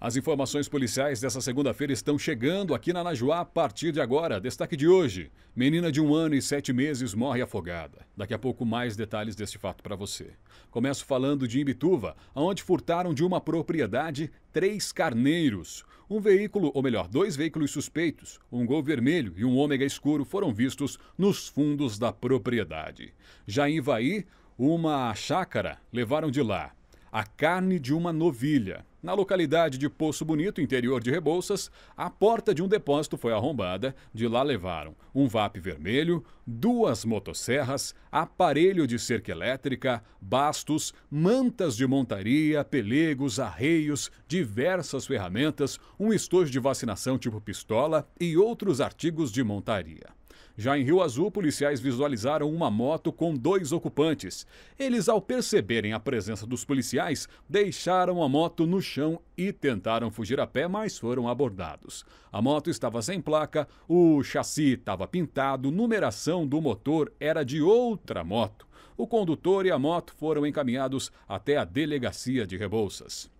As informações policiais dessa segunda-feira estão chegando aqui na Najuá a partir de agora. Destaque de hoje: menina de um ano e sete meses morre afogada. Daqui a pouco, mais detalhes deste fato para você. Começo falando de Imbituva, onde furtaram de uma propriedade três carneiros. Um veículo, ou melhor, dois veículos suspeitos, um gol vermelho e um ômega escuro, foram vistos nos fundos da propriedade. Já em Ivaí, uma chácara levaram de lá a carne de uma novilha. Na localidade de Poço Bonito, interior de Rebouças, a porta de um depósito foi arrombada. De lá levaram um VAP vermelho, duas motosserras, aparelho de cerca elétrica, bastos, mantas de montaria, pelegos, arreios, diversas ferramentas, um estojo de vacinação tipo pistola e outros artigos de montaria. Já em Rio Azul, policiais visualizaram uma moto com dois ocupantes. Eles, ao perceberem a presença dos policiais, deixaram a moto no chão e tentaram fugir a pé, mas foram abordados. A moto estava sem placa, o chassi estava pintado, numeração do motor era de outra moto. O condutor e a moto foram encaminhados até a delegacia de Rebouças.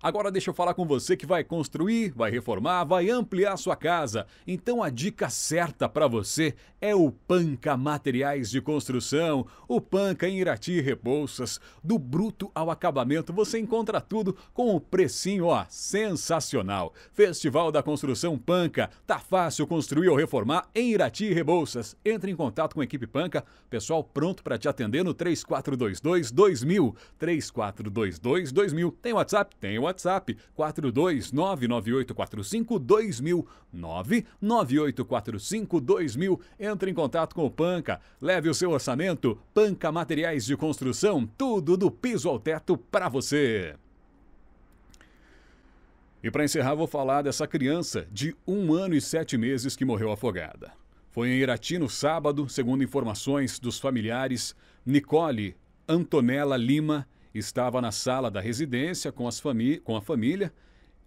Agora deixa eu falar com você que vai construir, vai reformar, vai ampliar sua casa. Então a dica certa para você é o Panca Materiais de Construção. O Panca em Irati Rebouças, do bruto ao acabamento, você encontra tudo com um precinho, ó, sensacional. Festival da Construção Panca. Tá fácil construir ou reformar em Irati Rebouças. Entre em contato com a equipe Panca, pessoal pronto para te atender no 3422 2000, 3422 2000. Tem WhatsApp? Tem WhatsApp. WhatsApp 42998452000, 998452000. Entre em contato com o Panca, leve o seu orçamento, Panca Materiais de Construção, tudo do piso ao teto para você. E para encerrar, vou falar dessa criança de um ano e sete meses que morreu afogada. Foi em Irati no sábado, segundo informações dos familiares, Nicole Antonella Lima estava na sala da residência com, com a família.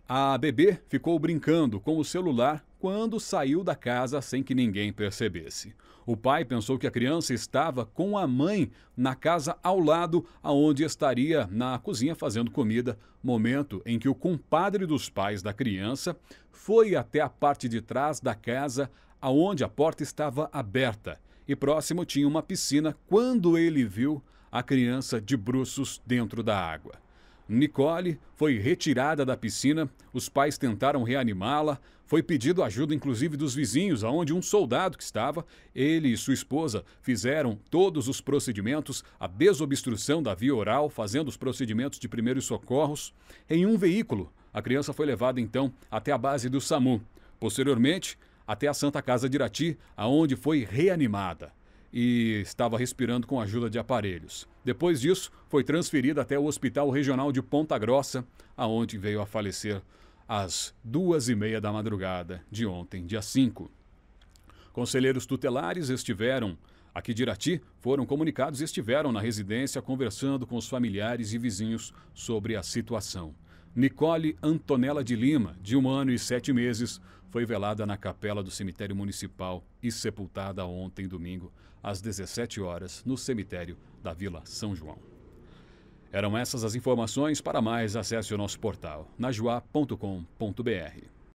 A bebê ficou brincando com o celular quando saiu da casa sem que ninguém percebesse. O pai pensou que a criança estava com a mãe na casa ao lado, aonde estaria na cozinha fazendo comida, momento em que o compadre dos pais da criança foi até a parte de trás da casa, aonde a porta estava aberta e próximo tinha uma piscina, quando ele viu a criança de bruços dentro da água. Nicole foi retirada da piscina, os pais tentaram reanimá-la, foi pedido ajuda inclusive dos vizinhos, aonde um soldado que estava, ele e sua esposa fizeram todos os procedimentos, a desobstrução da via oral, fazendo os procedimentos de primeiros socorros em um veículo. A criança foi levada então até a base do SAMU. Posteriormente, até a Santa Casa de Irati, aonde foi reanimada e estava respirando com a ajuda de aparelhos. Depois disso, foi transferida até o Hospital Regional de Ponta Grossa, aonde veio a falecer às duas e meia da madrugada de ontem, dia 5. Conselheiros tutelares estiveram aqui de Irati, foram comunicados e estiveram na residência conversando com os familiares e vizinhos sobre a situação. Nicole Antonella de Lima, de um ano e sete meses, foi velada na capela do cemitério municipal e sepultada ontem, domingo, às 17 horas, no cemitério da Vila São João. Eram essas as informações. Para mais, acesse o nosso portal najua.com.br.